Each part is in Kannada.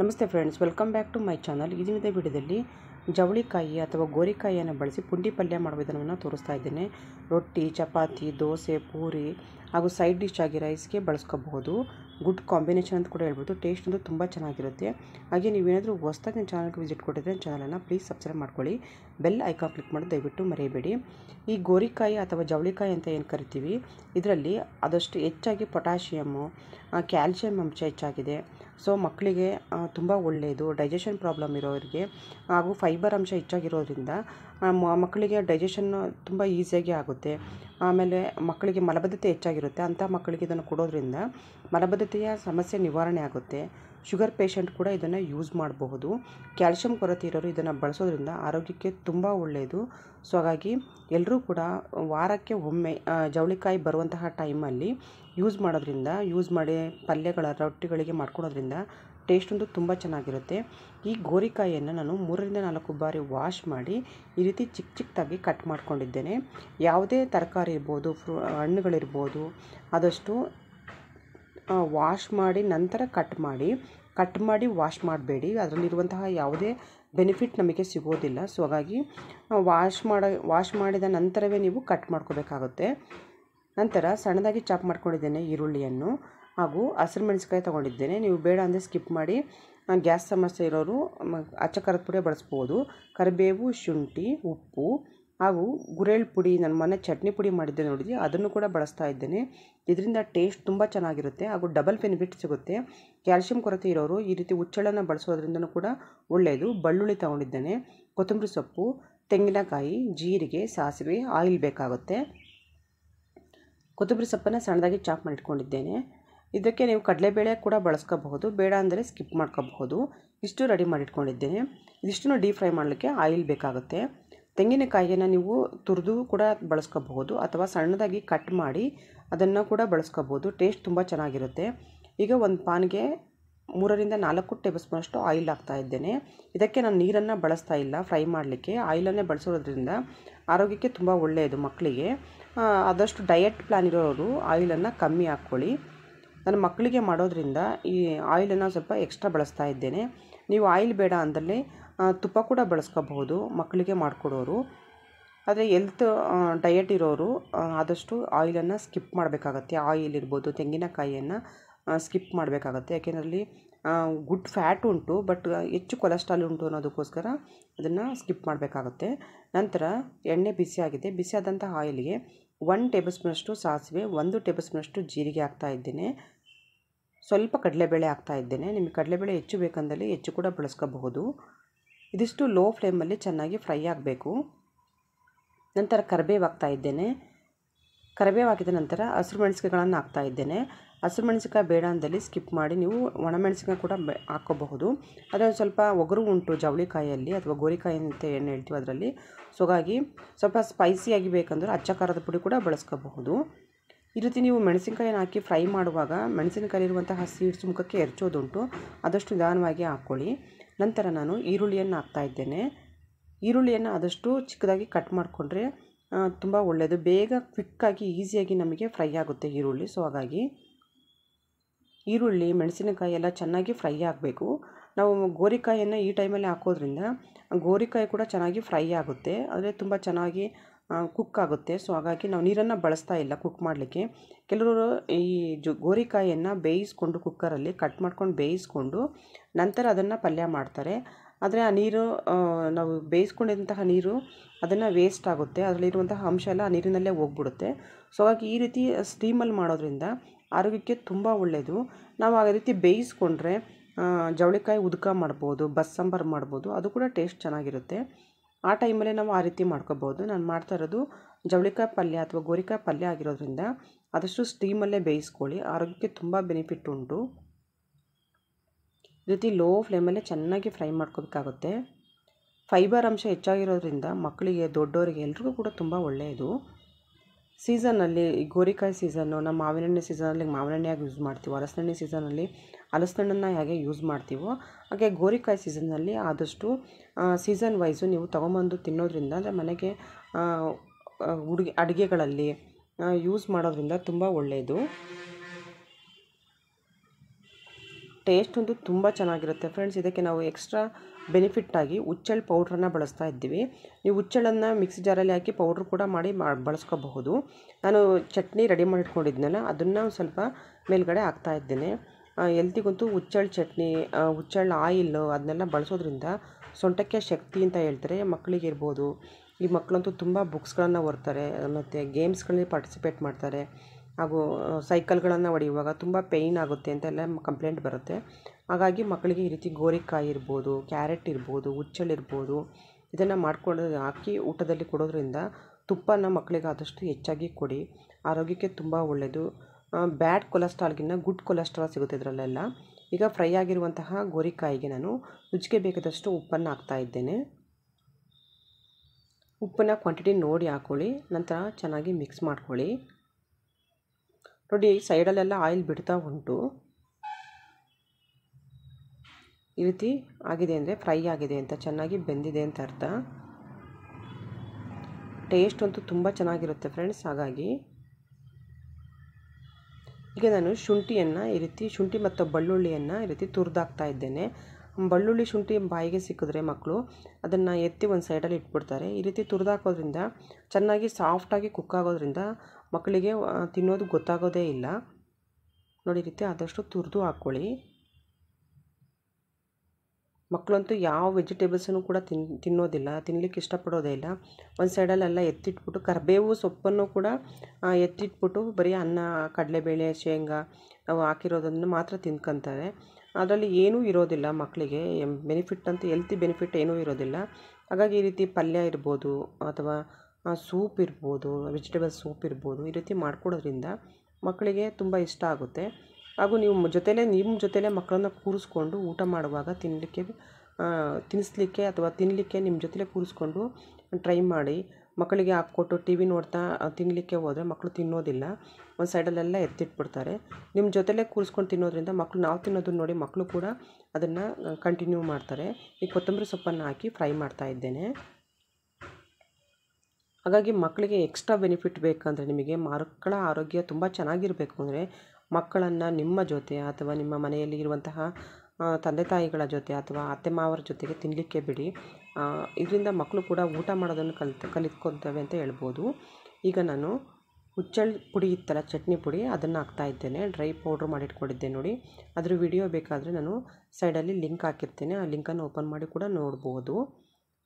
ನಮಸ್ತೆ friends welcome back to my channel ದಿನದ ವಿಡಿಯೋದಲ್ಲಿ ಜವಳಿಕಾಯಿ ಅಥವಾ ಗೋರಿಕಾಯಿಯನ್ನು ಬಳಸಿ ಪುಂಡಿ ಪಲ್ಯ ಮಾಡುವ ವಿಧಾನವನ್ನು ತೋರಿಸ್ತಾ ಇದ್ದೇನೆ ರೊಟ್ಟಿ ಚಪಾತಿ ದೋಸೆ ಪೂರಿ ಹಾಗೂ ಸೈಡ್ ಡಿಶ್ ಆಗಿ ರೈಸ್ಗೆ ಬಳಸ್ಕೋಬಹುದು ಗುಡ್ ಕಾಂಬಿನೇಷನ್ ಅಂತ ಕೂಡ ಹೇಳ್ಬೋದು ಟೇಸ್ಟ್ ಅಂತೂ ತುಂಬ ಚೆನ್ನಾಗಿರುತ್ತೆ ಹಾಗೆ ನೀವೇನಾದರೂ ಹೊಸ್ದಾಗಿ ನನ್ನ ಚಾನಲ್ಗೆ ವಿಸಿಟ್ ಕೊಟ್ಟಿದ್ರೆ ಚಾನಲನ್ನು ಪ್ಲೀಸ್ ಸಬ್ಸ್ಕ್ರೈಬ್ ಮಾಡ್ಕೊಳ್ಳಿ ಬೆಲ್ ಐಕಾನ್ ಕ್ಲಿಕ್ ಮಾಡಿ ದಯವಿಟ್ಟು ಮರೆಯಬೇಡಿ ಈ ಗೋರಿಕಾಯಿ ಅಥವಾ ಜವಳಿಕಾಯಿ ಅಂತ ಏನು ಕರಿತೀವಿ ಇದರಲ್ಲಿ ಆದಷ್ಟು ಹೆಚ್ಚಾಗಿ ಪೊಟ್ಯಾಷಿಯಮ್ಮು ಕ್ಯಾಲ್ಶಿಯಮ್ ಅಂಶ ಹೆಚ್ಚಾಗಿದೆ ಸೊ ಮಕ್ಕಳಿಗೆ ತುಂಬ ಒಳ್ಳೆಯದು ಡೈಜೆಷನ್ ಪ್ರಾಬ್ಲಮ್ ಇರೋರಿಗೆ ಹಾಗೂ ಫೈಬರ್ ಅಂಶ ಹೆಚ್ಚಾಗಿರೋದ್ರಿಂದ ಮಕ್ಕಳಿಗೆ ಡೈಜೆಷನ್ನು ತುಂಬ ಈಸಿಯಾಗಿ ಆಗುತ್ತೆ ಆಮೇಲೆ ಮಕ್ಕಳಿಗೆ ಮಲಬದ್ಧತೆ ಹೆಚ್ಚಾಗಿರುತ್ತೆ ಅಂಥ ಮಕ್ಕಳಿಗೆ ಇದನ್ನು ಕೊಡೋದ್ರಿಂದ ಮಲಬದ್ಧತೆಯ ಸಮಸ್ಯೆ ನಿವಾರಣೆ ಆಗುತ್ತೆ ಶುಗರ್ ಪೇಷಂಟ್ ಕೂಡ ಇದನ್ನು ಯೂಸ್ ಮಾಡಬಹುದು ಕ್ಯಾಲ್ಶಿಯಂ ಕೊರತೆ ಇರೋರು ಇದನ್ನು ಬಳಸೋದ್ರಿಂದ ಆರೋಗ್ಯಕ್ಕೆ ತುಂಬ ಒಳ್ಳೆಯದು ಸೊ ಹಾಗಾಗಿ ಎಲ್ಲರೂ ಕೂಡ ವಾರಕ್ಕೆ ಒಮ್ಮೆ ಜವಳಿಕಾಯಿ ಬರುವಂತಹ ಟೈಮಲ್ಲಿ ಯೂಸ್ ಮಾಡೋದ್ರಿಂದ ಯೂಸ್ ಮಾಡಿ ಪಲ್ಯಗಳ ರೊಟ್ಟಿಗಳಿಗೆ ಮಾಡ್ಕೊಳೋದ್ರಿಂದ ಟೇಸ್ಟೊಂದು ತುಂಬ ಚೆನ್ನಾಗಿರುತ್ತೆ ಈ ಗೋರಿಕಾಯಿಯನ್ನು ನಾನು ಮೂರರಿಂದ ನಾಲ್ಕು ಬಾರಿ ವಾಶ್ ಮಾಡಿ ಈ ರೀತಿ ಚಿಕ್ಕ ಚಿಕ್ಕದಾಗಿ ಕಟ್ ಮಾಡ್ಕೊಂಡಿದ್ದೇನೆ ಯಾವುದೇ ತರಕಾರಿ ಇರ್ಬೋದು ಫ್ರೂ ಹಣ್ಣುಗಳಿರ್ಬೋದು ಆದಷ್ಟು ವಾಶ್ ಮಾಡಿ ನಂತರ ಕಟ್ ಮಾಡಿ ಕಟ್ ಮಾಡಿ ವಾಶ್ ಮಾಡಬೇಡಿ ಅದರಲ್ಲಿರುವಂತಹ ಯಾವುದೇ ಬೆನಿಫಿಟ್ ನಮಗೆ ಸಿಗೋದಿಲ್ಲ ಸೊ ಹಾಗಾಗಿ ವಾಶ್ ಮಾಡ ವಾಶ್ ಮಾಡಿದ ನಂತರವೇ ನೀವು ಕಟ್ ಮಾಡ್ಕೋಬೇಕಾಗುತ್ತೆ ನಂತರ ಸಣ್ಣದಾಗಿ ಚಾಪ್ ಮಾಡ್ಕೊಂಡಿದ್ದೇನೆ ಈರುಳ್ಳಿಯನ್ನು ಹಾಗೂ ಹಸಿರು ಮೆಣಸಿಕಾಯಿ ತೊಗೊಂಡಿದ್ದೇನೆ ನೀವು ಬೇಡ ಅಂದರೆ ಸ್ಕಿಪ್ ಮಾಡಿ ಗ್ಯಾಸ್ ಸಮಸ್ಯೆ ಇರೋರು ಅಚ್ಚ ಪುಡಿ ಬಳಸ್ಬೋದು ಕರಿಬೇವು ಶುಂಠಿ ಉಪ್ಪು ಹಾಗೂ ಗುರೆಳ್ಳು ಪುಡಿ ನನ್ನ ಮನೆ ಚಟ್ನಿ ಪುಡಿ ಮಾಡಿದ್ದೆ ನೋಡಿದ್ವಿ ಅದನ್ನು ಕೂಡ ಬಳಸ್ತಾ ಇದ್ದೇನೆ ಇದರಿಂದ ಟೇಸ್ಟ್ ತುಂಬ ಚೆನ್ನಾಗಿರುತ್ತೆ ಹಾಗೂ ಡಬಲ್ ಬೆನಿಫಿಟ್ ಸಿಗುತ್ತೆ ಕ್ಯಾಲ್ಶಿಯಂ ಕೊರತೆ ಇರೋರು ಈ ರೀತಿ ಉಚ್ಚಳನ ಬಳಸೋದ್ರಿಂದನೂ ಕೂಡ ಒಳ್ಳೆಯದು ಬಳ್ಳುಳ್ಳಿ ತೊಗೊಂಡಿದ್ದೇನೆ ಕೊತ್ತಂಬರಿ ಸೊಪ್ಪು ತೆಂಗಿನಕಾಯಿ ಜೀರಿಗೆ ಸಾಸಿವೆ ಆಯಿಲ್ ಬೇಕಾಗುತ್ತೆ ಕೊತ್ತಂಬರಿ ಸೊಪ್ಪನ್ನು ಸಣ್ಣದಾಗಿ ಚಾಪ್ ಮಾಡಿಟ್ಕೊಂಡಿದ್ದೇನೆ ಇದಕ್ಕೆ ನೀವು ಕಡಲೆಬೇಳೆ ಕೂಡ ಬಳಸ್ಕೋಬಹುದು ಬೇಡ ಅಂದರೆ ಸ್ಕಿಪ್ ಮಾಡ್ಕೋಬಹುದು ಇಷ್ಟು ರೆಡಿ ಮಾಡಿಟ್ಕೊಂಡಿದ್ದೇನೆ ಇದಿಷ್ಟನ್ನು ಡೀಪ್ ಫ್ರೈ ಮಾಡಲಿಕ್ಕೆ ಆಯಿಲ್ ಬೇಕಾಗುತ್ತೆ ತೆಂಗಿನಕಾಯಿಯನ್ನು ನೀವು ತುರಿದು ಕೂಡ ಬಳಸ್ಕೋಬಹುದು ಅಥವಾ ಸಣ್ಣದಾಗಿ ಕಟ್ ಮಾಡಿ ಅದನ್ನು ಕೂಡ ಬಳಸ್ಕೋಬೋದು ಟೇಸ್ಟ್ ತುಂಬ ಚೆನ್ನಾಗಿರುತ್ತೆ ಈಗ ಒಂದು ಪಾನ್ಗೆ ಮೂರರಿಂದ ನಾಲ್ಕು ಟೇಬಲ್ ಸ್ಪೂನಷ್ಟು ಆಯಿಲ್ ಹಾಕ್ತಾ ಇದ್ದೇನೆ ಇದಕ್ಕೆ ನಾನು ನೀರನ್ನು ಬಳಸ್ತಾ ಇಲ್ಲ ಫ್ರೈ ಮಾಡಲಿಕ್ಕೆ ಆಯಿಲನ್ನೇ ಬಳಸೋದ್ರಿಂದ ಆರೋಗ್ಯಕ್ಕೆ ತುಂಬ ಒಳ್ಳೆಯದು ಮಕ್ಕಳಿಗೆ ಆದಷ್ಟು ಡಯಟ್ ಪ್ಲ್ಯಾನ್ ಇರೋರು ಆಯಿಲನ್ನು ಕಮ್ಮಿ ಹಾಕ್ಕೊಳ್ಳಿ ನಾನು ಮಕ್ಕಳಿಗೆ ಮಾಡೋದ್ರಿಂದ ಈ ಆಯಿಲನ್ನು ಸ್ವಲ್ಪ ಎಕ್ಸ್ಟ್ರಾ ಬಳಸ್ತಾ ಇದ್ದೇನೆ ನೀವು ಆಯಿಲ್ ಬೇಡ ಅಂದಲ್ಲಿ ತುಪ್ಪ ಕೂಡ ಬಳಸ್ಕೋಬಹುದು ಮಕ್ಕಳಿಗೆ ಮಾಡಿಕೊಡೋರು ಆದರೆ ಎಲ್ತ್ ಡಯಟ್ ಇರೋರು ಆದಷ್ಟು ಆಯಿಲನ್ನು ಸ್ಕಿಪ್ ಮಾಡಬೇಕಾಗತ್ತೆ ಆಯಿಲ್ ಇರ್ಬೋದು ತೆಂಗಿನಕಾಯಿಯನ್ನು ಸ್ಕಿಪ್ ಮಾಡಬೇಕಾಗತ್ತೆ ಯಾಕೆಂದರೆ ಅಲ್ಲಿ ಗುಡ್ ಫ್ಯಾಟ್ ಉಂಟು ಬಟ್ ಹೆಚ್ಚು ಕೊಲೆಸ್ಟ್ರಾಲ್ ಉಂಟು ಅನ್ನೋದಕ್ಕೋಸ್ಕರ ಅದನ್ನು ಸ್ಕಿಪ್ ಮಾಡಬೇಕಾಗತ್ತೆ ನಂತರ ಎಣ್ಣೆ ಬಿಸಿಯಾಗಿದೆ ಬಿಸಿಯಾದಂಥ ಆಯಿಲ್ಗೆ ಒನ್ ಟೇಬಲ್ ಸ್ಪೂನಷ್ಟು ಸಾಸಿವೆ ಒಂದು ಟೇಬಲ್ ಸ್ಪೂನಷ್ಟು ಜೀರಿಗೆ ಹಾಕ್ತಾ ಇದ್ದೇನೆ ಸ್ವಲ್ಪ ಕಡಲೆಬೇಳೆ ಹಾಕ್ತಾ ಇದ್ದೇನೆ ನಿಮಗೆ ಕಡಲೆಬೇಳೆ ಹೆಚ್ಚು ಬೇಕಂದಲ್ಲಿ ಹೆಚ್ಚು ಕೂಡ ಬಳಸ್ಕೋಬಹುದು ಇದಿಷ್ಟು ಲೋ ಫ್ಲೇಮಲ್ಲಿ ಚೆನ್ನಾಗಿ ಫ್ರೈ ಆಗಬೇಕು ನಂತರ ಕರಿಬೇವು ಹಾಕ್ತಾ ಇದ್ದೇನೆ ಕರಿಬೇವು ಹಾಕಿದ ನಂತರ ಹಸಿರು ಮೆಣಸಿಕಾಯಿಗಳನ್ನು ಹಾಕ್ತಾ ಇದ್ದೇನೆ ಹಸಿರು ಮೆಣಸಿಕಾಯಿ ಬೇಡ ಅಂದಲ್ಲಿ ಸ್ಕಿಪ್ ಮಾಡಿ ನೀವು ಒಣಮೆಣಸಿಕಾಯಿ ಕೂಡ ಹಾಕೋಬಹುದು ಅದೇ ಸ್ವಲ್ಪ ಒಗರು ಉಂಟು ಜವಳಿಕಾಯಲ್ಲಿ ಅಥವಾ ಗೋರಿಕಾಯಿ ಅಂತ ಏನು ಹೇಳ್ತೀವಿ ಅದರಲ್ಲಿ ಸೊಗಾಗಿ ಹಾಗಾಗಿ ಸ್ವಲ್ಪ ಸ್ಪೈಸಿಯಾಗಿ ಬೇಕಂದ್ರೆ ಅಚ್ಚ ಖಾರದ ಪುಡಿ ಕೂಡ ಬಳಸ್ಕೋಬಹುದು ಈ ರೀತಿ ನೀವು ಮೆಣಸಿನಕಾಯಿನ ಹಾಕಿ ಫ್ರೈ ಮಾಡುವಾಗ ಮೆಣಸಿನಕಾಯಿ ಇರುವಂತಹ ಸೀಡ್ಸ್ ಮುಖಕ್ಕೆ ಎರಚೋದುಂಟು ಆದಷ್ಟು ನಿಧಾನವಾಗಿ ಹಾಕ್ಕೊಳ್ಳಿ ನಂತರ ನಾನು ಈರುಳ್ಳಿಯನ್ನು ಇದ್ದೇನೆ ಈರುಳ್ಳಿಯನ್ನು ಆದಷ್ಟು ಚಿಕ್ಕದಾಗಿ ಕಟ್ ಮಾಡಿಕೊಂಡ್ರೆ ತುಂಬ ಒಳ್ಳೆಯದು ಬೇಗ ಕ್ವಿಕ್ಕಾಗಿ ಈಸಿಯಾಗಿ ನಮಗೆ ಫ್ರೈ ಆಗುತ್ತೆ ಈರುಳ್ಳಿ ಸೊ ಹಾಗಾಗಿ ಈರುಳ್ಳಿ ಮೆಣಸಿನಕಾಯಿ ಎಲ್ಲ ಚೆನ್ನಾಗಿ ಫ್ರೈ ಆಗಬೇಕು ನಾವು ಗೋರಿಕಾಯಿಯನ್ನು ಈ ಟೈಮಲ್ಲಿ ಹಾಕೋದ್ರಿಂದ ಗೋರಿಕಾಯಿ ಕೂಡ ಚೆನ್ನಾಗಿ ಫ್ರೈ ಆಗುತ್ತೆ ಅಂದರೆ ತುಂಬ ಚೆನ್ನಾಗಿ ಕುಕ್ ಆಗುತ್ತೆ ಸೊ ಹಾಗಾಗಿ ನಾವು ನೀರನ್ನು ಬಳಸ್ತಾ ಇಲ್ಲ ಕುಕ್ ಮಾಡಲಿಕ್ಕೆ ಕೆಲವರು ಈ ಜು ಗೋರಿಕಾಯಿಯನ್ನು ಬೇಯಿಸ್ಕೊಂಡು ಕುಕ್ಕರಲ್ಲಿ ಕಟ್ ಮಾಡ್ಕೊಂಡು ಬೇಯಿಸ್ಕೊಂಡು ನಂತರ ಅದನ್ನು ಪಲ್ಯ ಮಾಡ್ತಾರೆ ಆದರೆ ಆ ನೀರು ನಾವು ಬೇಯಿಸ್ಕೊಂಡಿದ್ದಂತಹ ನೀರು ಅದನ್ನು ವೇಸ್ಟ್ ಆಗುತ್ತೆ ಅದರಲ್ಲಿರುವಂತಹ ಅಂಶ ಎಲ್ಲ ಆ ನೀರಿನಲ್ಲೇ ಹೋಗ್ಬಿಡುತ್ತೆ ಸೊ ಹಾಗಾಗಿ ಈ ರೀತಿ ಸ್ಟೀಮಲ್ಲಿ ಮಾಡೋದ್ರಿಂದ ಆರೋಗ್ಯಕ್ಕೆ ತುಂಬ ಒಳ್ಳೆಯದು ನಾವು ಆ ರೀತಿ ಬೇಯಿಸ್ಕೊಂಡ್ರೆ ಜವಳಿಕಾಯಿ ಉದ್ಕ ಮಾಡ್ಬೋದು ಬಸ್ಸಾಂಬಾರು ಮಾಡ್ಬೋದು ಅದು ಕೂಡ ಟೇಸ್ಟ್ ಚೆನ್ನಾಗಿರುತ್ತೆ ಆ ಟೈಮಲ್ಲೇ ನಾವು ಆ ರೀತಿ ಮಾಡ್ಕೋಬೋದು ನಾನು ಮಾಡ್ತಾ ಇರೋದು ಜವಳಿಕಾಯಿ ಪಲ್ಯ ಅಥವಾ ಗೋರಿಕಾಯಿ ಪಲ್ಯ ಆಗಿರೋದ್ರಿಂದ ಆದಷ್ಟು ಸ್ಟೀಮಲ್ಲೇ ಬೇಯಿಸ್ಕೊಳ್ಳಿ ಆರೋಗ್ಯಕ್ಕೆ ತುಂಬ ಬೆನಿಫಿಟ್ ಉಂಟು ರೀತಿ ಲೋ ಫ್ಲೇಮಲ್ಲೇ ಚೆನ್ನಾಗಿ ಫ್ರೈ ಮಾಡ್ಕೋಬೇಕಾಗುತ್ತೆ ಫೈಬರ್ ಅಂಶ ಹೆಚ್ಚಾಗಿರೋದ್ರಿಂದ ಮಕ್ಕಳಿಗೆ ದೊಡ್ಡವರಿಗೆ ಎಲ್ರಿಗೂ ಕೂಡ ತುಂಬ ಒಳ್ಳೆಯದು ಸೀಸನ್ನಲ್ಲಿ ಗೋರಿಕಾಯಿ ಸೀಸನ್ನು ನಮ್ಮ ಮಾವಿನಣ್ಣೆ ಸೀಸನಲ್ಲಿ ಮಾವಿನಣ್ಣೆಯಾಗಿ ಯೂಸ್ ಮಾಡ್ತೀವಿ ಹರಸನಣ್ಣೆ ಸೀಸನಲ್ಲಿ ಹಲಸಿನಣ್ಣನ್ನು ಹೇಗೆ ಯೂಸ್ ಮಾಡ್ತೀವೋ ಹಾಗೆ ಗೋರಿಕಾಯಿ ಸೀಸನ್ನಲ್ಲಿ ಆದಷ್ಟು ಸೀಸನ್ ವೈಸು ನೀವು ತೊಗೊಂಬಂದು ತಿನ್ನೋದ್ರಿಂದ ಅಂದರೆ ಮನೆಗೆ ಹುಡುಗಿ ಅಡುಗೆಗಳಲ್ಲಿ ಯೂಸ್ ಮಾಡೋದ್ರಿಂದ ತುಂಬ ಒಳ್ಳೆಯದು ಟೇಸ್ಟ್ ಒಂದು ತುಂಬ ಚೆನ್ನಾಗಿರುತ್ತೆ ಫ್ರೆಂಡ್ಸ್ ಇದಕ್ಕೆ ನಾವು ಎಕ್ಸ್ಟ್ರಾ ಬೆನಿಫಿಟ್ಟಾಗಿ ಹುಚ್ಚೆಳ್ ಪೌಡ್ರನ್ನು ಬಳಸ್ತಾ ಇದ್ದೀವಿ ನೀವು ಹುಚ್ಚೆಳನ್ನು ಮಿಕ್ಸಿ ಜಾರಲ್ಲಿ ಹಾಕಿ ಪೌಡ್ರ್ ಕೂಡ ಮಾಡಿ ಬಳಸ್ಕೋಬಹುದು ನಾನು ಚಟ್ನಿ ರೆಡಿ ಮಾಡಿಟ್ಕೊಂಡಿದ್ನಲ್ಲ ಅದನ್ನು ಸ್ವಲ್ಪ ಮೇಲ್ಗಡೆ ಹಾಕ್ತಾ ಇದ್ದೇನೆ ಎಲ್ತಿಗಂತೂ ಹುಚ್ಚೆಳ್ ಚಟ್ನಿ ಹುಚ್ಚೆಳ್ ಆಯಿಲ್ಲು ಅದನ್ನೆಲ್ಲ ಬಳಸೋದ್ರಿಂದ ಸೊಂಟಕ್ಕೆ ಶಕ್ತಿ ಅಂತ ಹೇಳ್ತಾರೆ ಮಕ್ಕಳಿಗಿರ್ಬೋದು ಈ ಮಕ್ಕಳಂತೂ ತುಂಬ ಬುಕ್ಸ್ಗಳನ್ನು ಓದ್ತಾರೆ ಮತ್ತು ಗೇಮ್ಸ್ಗಳಲ್ಲಿ ಪಾರ್ಟಿಸಿಪೇಟ್ ಮಾಡ್ತಾರೆ ಹಾಗೂ ಸೈಕಲ್ಗಳನ್ನು ಹೊಡೆಯುವಾಗ ತುಂಬ ಪೇಯ್ನ್ ಆಗುತ್ತೆ ಅಂತೆಲ್ಲ ಕಂಪ್ಲೇಂಟ್ ಬರುತ್ತೆ ಹಾಗಾಗಿ ಮಕ್ಕಳಿಗೆ ಈ ರೀತಿ ಗೋರಿಕಾಯಿ ಇರ್ಬೋದು ಕ್ಯಾರೆಟ್ ಇರ್ಬೋದು ಹುಚ್ಚೆಳ್ ಇರ್ಬೋದು ಇದನ್ನು ಮಾಡಿಕೊಂಡು ಹಾಕಿ ಊಟದಲ್ಲಿ ಕೊಡೋದ್ರಿಂದ ತುಪ್ಪನ ಮಕ್ಕಳಿಗೆ ಆದಷ್ಟು ಹೆಚ್ಚಾಗಿ ಕೊಡಿ ಆರೋಗ್ಯಕ್ಕೆ ತುಂಬ ಒಳ್ಳೆಯದು ಬ್ಯಾಡ್ ಕೊಲೆಸ್ಟ್ರಾಲ್ಗಿನ್ನ ಗುಡ್ ಕೊಲೆಸ್ಟ್ರಾಲ್ ಸಿಗುತ್ತೆ ಇದರಲ್ಲೆಲ್ಲ ಈಗ ಫ್ರೈ ಆಗಿರುವಂತಹ ಗೋರಿಕಾಯಿಗೆ ನಾನು ರುಚಿಗೆ ಬೇಕಾದಷ್ಟು ಉಪ್ಪನ್ನು ಹಾಕ್ತಾ ಇದ್ದೇನೆ ಉಪ್ಪನ್ನ ಕ್ವಾಂಟಿಟಿ ನೋಡಿ ಹಾಕ್ಕೊಳ್ಳಿ ನಂತರ ಚೆನ್ನಾಗಿ ಮಿಕ್ಸ್ ಮಾಡ್ಕೊಳ್ಳಿ ನೋಡಿ ಸೈಡಲ್ಲೆಲ್ಲ ಆಯಿಲ್ ಬಿಡ್ತಾ ಉಂಟು ಈ ರೀತಿ ಆಗಿದೆ ಅಂದರೆ ಫ್ರೈ ಆಗಿದೆ ಅಂತ ಚೆನ್ನಾಗಿ ಬೆಂದಿದೆ ಅಂತ ಅರ್ಥ ಟೇಸ್ಟ್ ಅಂತೂ ತುಂಬ ಚೆನ್ನಾಗಿರುತ್ತೆ ಫ್ರೆಂಡ್ಸ್ ಹಾಗಾಗಿ ಈಗ ನಾನು ಶುಂಠಿಯನ್ನು ಈ ರೀತಿ ಶುಂಠಿ ಮತ್ತು ಬಳ್ಳುಳ್ಳಿಯನ್ನು ಈ ರೀತಿ ತುರಿದಾಕ್ತಾ ಇದ್ದೇನೆ ಬಳ್ಳುಳ್ಳಿ ಶುಂಠಿ ಬಾಯಿಗೆ ಸಿಕ್ಕಿದ್ರೆ ಮಕ್ಕಳು ಅದನ್ನು ಎತ್ತಿ ಒಂದು ಸೈಡಲ್ಲಿ ಇಟ್ಬಿಡ್ತಾರೆ ಈ ರೀತಿ ತುರಿದಾಕೋದ್ರಿಂದ ಚೆನ್ನಾಗಿ ಸಾಫ್ಟಾಗಿ ಕುಕ್ ಆಗೋದ್ರಿಂದ ಮಕ್ಕಳಿಗೆ ತಿನ್ನೋದು ಗೊತ್ತಾಗೋದೇ ಇಲ್ಲ ನೋಡಿ ಈ ರೀತಿ ಆದಷ್ಟು ತುರಿದು ಹಾಕ್ಕೊಳ್ಳಿ ಮಕ್ಕಳಂತೂ ಯಾವ ವೆಜಿಟೇಬಲ್ಸನ್ನು ಕೂಡ ತಿನ್ ತಿನ್ನೋದಿಲ್ಲ ತಿನ್ಲಿಕ್ಕೆ ಇಷ್ಟಪಡೋದೇ ಇಲ್ಲ ಒಂದು ಸೈಡಲ್ಲೆಲ್ಲ ಎತ್ತಿಟ್ಬಿಟ್ಟು ಕರಿಬೇವು ಸೊಪ್ಪನ್ನು ಕೂಡ ಎತ್ತಿಟ್ಬಿಟ್ಟು ಬರೀ ಅನ್ನ ಕಡಲೆಬೇಳೆ ಶೇಂಗಾ ನಾವು ಹಾಕಿರೋದನ್ನು ಮಾತ್ರ ತಿನ್ಕೊತಾರೆ ಅದರಲ್ಲಿ ಏನೂ ಇರೋದಿಲ್ಲ ಮಕ್ಕಳಿಗೆ ಬೆನಿಫಿಟ್ ಅಂತ ಎಲ್ತಿ ಬೆನಿಫಿಟ್ ಏನೂ ಇರೋದಿಲ್ಲ ಹಾಗಾಗಿ ಈ ರೀತಿ ಪಲ್ಯ ಇರ್ಬೋದು ಅಥವಾ ಸೂಪ್ ಇರ್ಬೋದು ವೆಜಿಟೇಬಲ್ ಸೂಪ್ ಇರ್ಬೋದು ಈ ರೀತಿ ಮಾಡ್ಕೊಡೋದ್ರಿಂದ ಮಕ್ಕಳಿಗೆ ತುಂಬ ಇಷ್ಟ ಆಗುತ್ತೆ ಹಾಗೂ ನೀವು ಜೊತೆಲೇ ನಿಮ್ಮ ಜೊತೆಲೇ ಮಕ್ಕಳನ್ನ ಕೂರಿಸ್ಕೊಂಡು ಊಟ ಮಾಡುವಾಗ ತಿನ್ನಲಿಕ್ಕೆ ತಿನ್ನಿಸ್ಲಿಕ್ಕೆ ಅಥವಾ ತಿನ್ನಲಿಕ್ಕೆ ನಿಮ್ಮ ಜೊತೆಲೆ ಕೂರಿಸ್ಕೊಂಡು ಟ್ರೈ ಮಾಡಿ ಮಕ್ಕಳಿಗೆ ಹಾಕ್ಕೊಟ್ಟು ಟಿ ವಿ ನೋಡ್ತಾ ತಿನ್ನಲಿಕ್ಕೆ ಹೋದರೆ ಮಕ್ಕಳು ತಿನ್ನೋದಿಲ್ಲ ಒಂದು ಸೈಡಲ್ಲೆಲ್ಲ ಎತ್ತಿಟ್ಬಿಡ್ತಾರೆ ನಿಮ್ಮ ಜೊತೆಲೇ ಕೂರಿಸ್ಕೊಂಡು ತಿನ್ನೋದ್ರಿಂದ ಮಕ್ಕಳು ನಾವು ತಿನ್ನೋದನ್ನು ನೋಡಿ ಮಕ್ಕಳು ಕೂಡ ಅದನ್ನು ಕಂಟಿನ್ಯೂ ಮಾಡ್ತಾರೆ ಈ ಕೊತ್ತಂಬರಿ ಸೊಪ್ಪನ್ನು ಹಾಕಿ ಫ್ರೈ ಮಾಡ್ತಾ ಇದ್ದೇನೆ ಹಾಗಾಗಿ ಮಕ್ಕಳಿಗೆ ಎಕ್ಸ್ಟ್ರಾ ಬೆನಿಫಿಟ್ ಬೇಕಂದರೆ ನಿಮಗೆ ಮಕ್ಕಳ ಆರೋಗ್ಯ ತುಂಬ ಚೆನ್ನಾಗಿರಬೇಕು ಅಂದರೆ ಮಕ್ಕಳನ್ನು ನಿಮ್ಮ ಜೊತೆ ಅಥವಾ ನಿಮ್ಮ ಮನೆಯಲ್ಲಿ ಇರುವಂತಹ ತಂದೆ ತಾಯಿಗಳ ಜೊತೆ ಅಥವಾ ಅತ್ತೆ ಮಾವರ ಜೊತೆಗೆ ತಿನ್ನಲಿಕ್ಕೆ ಬಿಡಿ ಇದರಿಂದ ಮಕ್ಕಳು ಕೂಡ ಊಟ ಮಾಡೋದನ್ನು ಕಲಿತು ಕಲಿತ್ಕೊತವೆ ಅಂತ ಹೇಳ್ಬೋದು ಈಗ ನಾನು ಹುಚ್ಚಳ್ ಪುಡಿ ಇತ್ತಲ್ಲ ಚಟ್ನಿ ಪುಡಿ ಅದನ್ನು ಹಾಕ್ತಾ ಇದ್ದೇನೆ ಡ್ರೈ ಪೌಡ್ರ್ ಮಾಡಿಟ್ಕೊಂಡಿದ್ದೆ ನೋಡಿ ಅದ್ರ ವಿಡಿಯೋ ಬೇಕಾದರೆ ನಾನು ಸೈಡಲ್ಲಿ ಲಿಂಕ್ ಹಾಕಿರ್ತೇನೆ ಆ ಲಿಂಕನ್ನು ಓಪನ್ ಮಾಡಿ ಕೂಡ ನೋಡ್ಬೋದು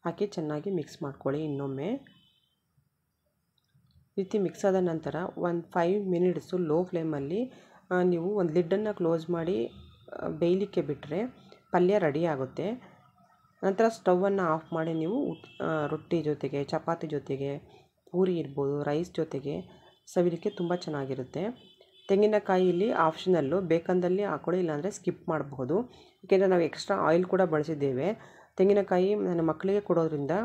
ಹಾಕಿ ಚೆನ್ನಾಗಿ ಮಿಕ್ಸ್ ಮಾಡ್ಕೊಳ್ಳಿ ಇನ್ನೊಮ್ಮೆ ರೀತಿ ಮಿಕ್ಸ್ ಆದ ನಂತರ ಒಂದು ಫೈವ್ ಮಿನಿಟ್ಸು ಲೋ ಫ್ಲೇಮಲ್ಲಿ ನೀವು ಒಂದು ಲಿಡ್ಡನ್ನು ಕ್ಲೋಸ್ ಮಾಡಿ ಬೇಯಲಿಕ್ಕೆ ಬಿಟ್ಟರೆ ಪಲ್ಯ ರೆಡಿ ಆಗುತ್ತೆ ನಂತರ ಸ್ಟವನ್ನು ಆಫ್ ಮಾಡಿ ನೀವು ರೊಟ್ಟಿ ಜೊತೆಗೆ ಚಪಾತಿ ಜೊತೆಗೆ ಪೂರಿ ಇರ್ಬೋದು ರೈಸ್ ಜೊತೆಗೆ ಸವಿಲಿಕ್ಕೆ ತುಂಬ ಚೆನ್ನಾಗಿರುತ್ತೆ ತೆಂಗಿನಕಾಯಿ ಇಲ್ಲಿ ಆಪ್ಷನಲ್ಲು ಬೇಕಂದಲ್ಲಿ ಹಾಕೊಳ್ಳಿ ಇಲ್ಲಾಂದರೆ ಸ್ಕಿಪ್ ಮಾಡಬಹುದು ಏಕೆಂದರೆ ನಾವು ಎಕ್ಸ್ಟ್ರಾ ಆಯಿಲ್ ಕೂಡ ಬಳಸಿದ್ದೇವೆ ತೆಂಗಿನಕಾಯಿ ನನ್ನ ಮಕ್ಕಳಿಗೆ ಕೊಡೋದ್ರಿಂದ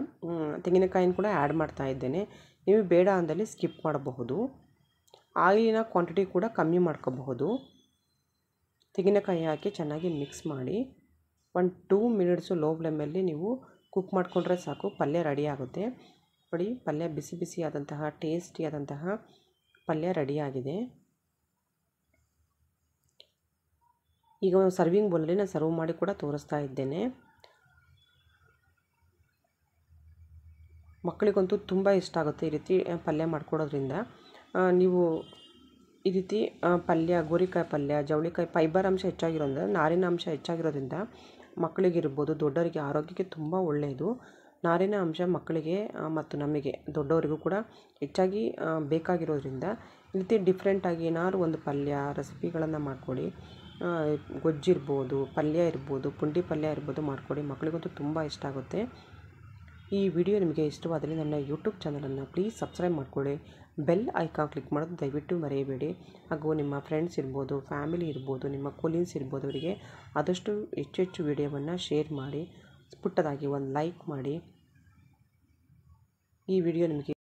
ತೆಂಗಿನಕಾಯಿನ ಕೂಡ ಆ್ಯಡ್ ಮಾಡ್ತಾ ಇದ್ದೇನೆ ನೀವು ಬೇಡ ಅಂದಲ್ಲಿ ಸ್ಕಿಪ್ ಮಾಡಬಹುದು ಆಯಿಲಿನ ಕ್ವಾಂಟಿಟಿ ಕೂಡ ಕಮ್ಮಿ ಮಾಡ್ಕೋಬಹುದು ತೆಂಗಿನಕಾಯಿ ಹಾಕಿ ಚೆನ್ನಾಗಿ ಮಿಕ್ಸ್ ಮಾಡಿ ಒನ್ ಟೂ ಮಿನಿಟ್ಸು ಲೋ ಫ್ಲೇಮಲ್ಲಿ ನೀವು ಕುಕ್ ಮಾಡಿಕೊಂಡ್ರೆ ಸಾಕು ಪಲ್ಯ ರೆಡಿ ಆಗುತ್ತೆ ನೋಡಿ ಪಲ್ಯ ಬಿಸಿ ಬಿಸಿ ಟೇಸ್ಟಿಯಾದಂತಹ ಪಲ್ಯ ರೆಡಿಯಾಗಿದೆ ಈಗ ಒಂದು ಸರ್ವಿಂಗ್ ಬೌಲಲ್ಲಿ ನಾನು ಸರ್ವ್ ಮಾಡಿ ಕೂಡ ತೋರಿಸ್ತಾ ಇದ್ದೇನೆ ಮಕ್ಕಳಿಗಂತೂ ತುಂಬ ಇಷ್ಟ ಆಗುತ್ತೆ ಈ ರೀತಿ ಪಲ್ಯ ಮಾಡ್ಕೊಡೋದ್ರಿಂದ ನೀವು ಈ ರೀತಿ ಪಲ್ಯ ಗೋರಿಕಾಯಿ ಪಲ್ಯ ಜವಳಿಕಾಯಿ ಫೈಬರ್ ಅಂಶ ಹೆಚ್ಚಾಗಿರೋದ್ರಿಂದ ನಾರಿನ ಅಂಶ ಹೆಚ್ಚಾಗಿರೋದ್ರಿಂದ ಮಕ್ಕಳಿಗಿರ್ಬೋದು ದೊಡ್ಡವರಿಗೆ ಆರೋಗ್ಯಕ್ಕೆ ತುಂಬ ಒಳ್ಳೆಯದು ನಾರಿನ ಅಂಶ ಮಕ್ಕಳಿಗೆ ಮತ್ತು ನಮಗೆ ದೊಡ್ಡವರಿಗೂ ಕೂಡ ಹೆಚ್ಚಾಗಿ ಬೇಕಾಗಿರೋದ್ರಿಂದ ಈ ರೀತಿ ಡಿಫ್ರೆಂಟಾಗಿ ಏನಾದ್ರು ಒಂದು ಪಲ್ಯ ರೆಸಿಪಿಗಳನ್ನು ಮಾಡಿಕೊಡಿ ಗೊಜ್ಜಿರ್ಬೋದು ಪಲ್ಯ ಇರ್ಬೋದು ಪುಂಡಿ ಪಲ್ಯ ಇರ್ಬೋದು ಮಾಡಿಕೊಡಿ ಮಕ್ಕಳಿಗಂತೂ ತುಂಬ ಇಷ್ಟ ಆಗುತ್ತೆ ಈ ವಿಡಿಯೋ ನಿಮಗೆ ಇಷ್ಟವಾದಲ್ಲಿ ನನ್ನ ಯೂಟ್ಯೂಬ್ ಚಾನಲನ್ನು ಪ್ಲೀಸ್ ಸಬ್ಸ್ಕ್ರೈಬ್ ಮಾಡಿಕೊಳ್ಳಿ ಬೆಲ್ ಐಕಾನ್ ಕ್ಲಿಕ್ ಮಾಡೋದು ದಯವಿಟ್ಟು ಮರೆಯಬೇಡಿ ಹಾಗೂ ನಿಮ್ಮ ಫ್ರೆಂಡ್ಸ್ ಇರ್ಬೋದು ಫ್ಯಾಮಿಲಿ ಇರ್ಬೋದು ನಿಮ್ಮ ಕೊಲೀನ್ಸ್ ಇರ್ಬೋದು ಅವರಿಗೆ ಆದಷ್ಟು ಹೆಚ್ಚು ಹೆಚ್ಚು ವಿಡಿಯೋವನ್ನು ಶೇರ್ ಮಾಡಿ ಪುಟ್ಟದಾಗಿ ಒಂದು ಲೈಕ್ ಮಾಡಿ ಈ ವಿಡಿಯೋ ನಿಮಗೆ